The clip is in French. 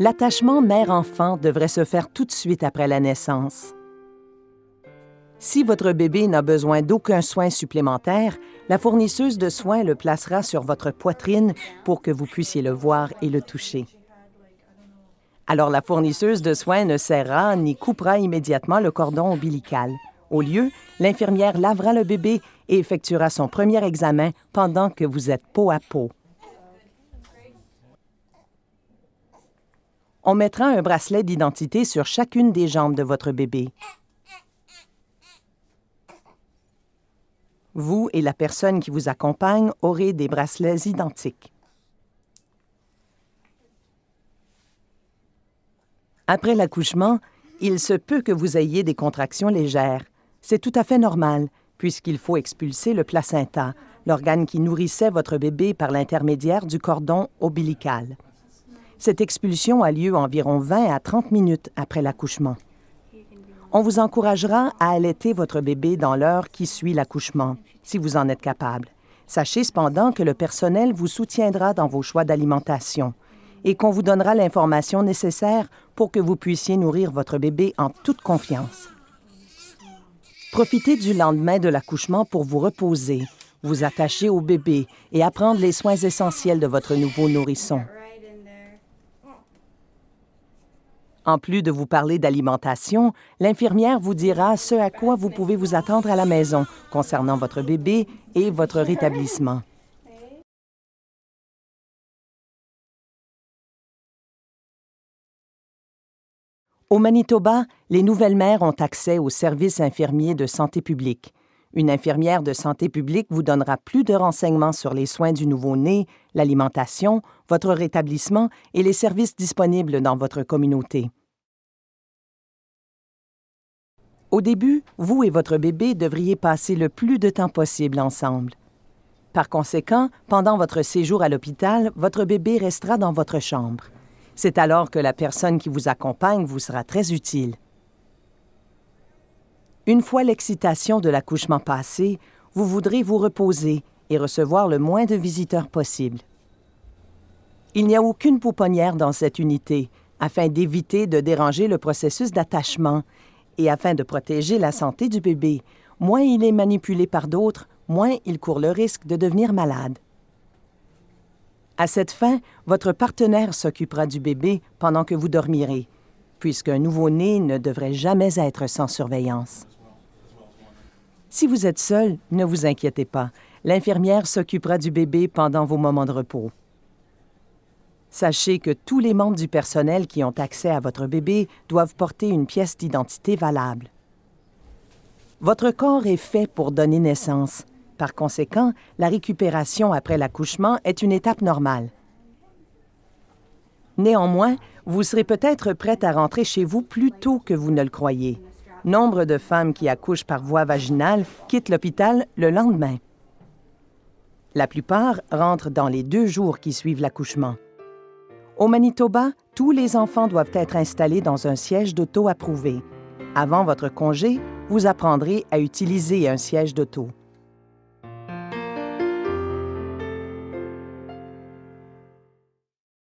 L'attachement mère-enfant devrait se faire tout de suite après la naissance. Si votre bébé n'a besoin d'aucun soin supplémentaire, la fournisseuse de soins le placera sur votre poitrine pour que vous puissiez le voir et le toucher. Alors la fournisseuse de soins ne serra ni coupera immédiatement le cordon ombilical. Au lieu, l'infirmière lavera le bébé et effectuera son premier examen pendant que vous êtes peau à peau. on mettra un bracelet d'identité sur chacune des jambes de votre bébé. Vous et la personne qui vous accompagne aurez des bracelets identiques. Après l'accouchement, il se peut que vous ayez des contractions légères. C'est tout à fait normal, puisqu'il faut expulser le placenta, l'organe qui nourrissait votre bébé par l'intermédiaire du cordon ombilical. Cette expulsion a lieu environ 20 à 30 minutes après l'accouchement. On vous encouragera à allaiter votre bébé dans l'heure qui suit l'accouchement, si vous en êtes capable. Sachez cependant que le personnel vous soutiendra dans vos choix d'alimentation et qu'on vous donnera l'information nécessaire pour que vous puissiez nourrir votre bébé en toute confiance. Profitez du lendemain de l'accouchement pour vous reposer, vous attacher au bébé et apprendre les soins essentiels de votre nouveau nourrisson. En plus de vous parler d'alimentation, l'infirmière vous dira ce à quoi vous pouvez vous attendre à la maison concernant votre bébé et votre rétablissement. Au Manitoba, les nouvelles mères ont accès aux services infirmiers de santé publique. Une infirmière de santé publique vous donnera plus de renseignements sur les soins du nouveau-né, l'alimentation, votre rétablissement et les services disponibles dans votre communauté. Au début, vous et votre bébé devriez passer le plus de temps possible ensemble. Par conséquent, pendant votre séjour à l'hôpital, votre bébé restera dans votre chambre. C'est alors que la personne qui vous accompagne vous sera très utile. Une fois l'excitation de l'accouchement passée, vous voudrez vous reposer et recevoir le moins de visiteurs possible. Il n'y a aucune pouponnière dans cette unité afin d'éviter de déranger le processus d'attachement et afin de protéger la santé du bébé. Moins il est manipulé par d'autres, moins il court le risque de devenir malade. À cette fin, votre partenaire s'occupera du bébé pendant que vous dormirez, puisqu'un nouveau-né ne devrait jamais être sans surveillance. Si vous êtes seul, ne vous inquiétez pas. L'infirmière s'occupera du bébé pendant vos moments de repos. Sachez que tous les membres du personnel qui ont accès à votre bébé doivent porter une pièce d'identité valable. Votre corps est fait pour donner naissance. Par conséquent, la récupération après l'accouchement est une étape normale. Néanmoins, vous serez peut-être prête à rentrer chez vous plus tôt que vous ne le croyez. Nombre de femmes qui accouchent par voie vaginale quittent l'hôpital le lendemain. La plupart rentrent dans les deux jours qui suivent l'accouchement. Au Manitoba, tous les enfants doivent être installés dans un siège d'auto approuvé. Avant votre congé, vous apprendrez à utiliser un siège d'auto.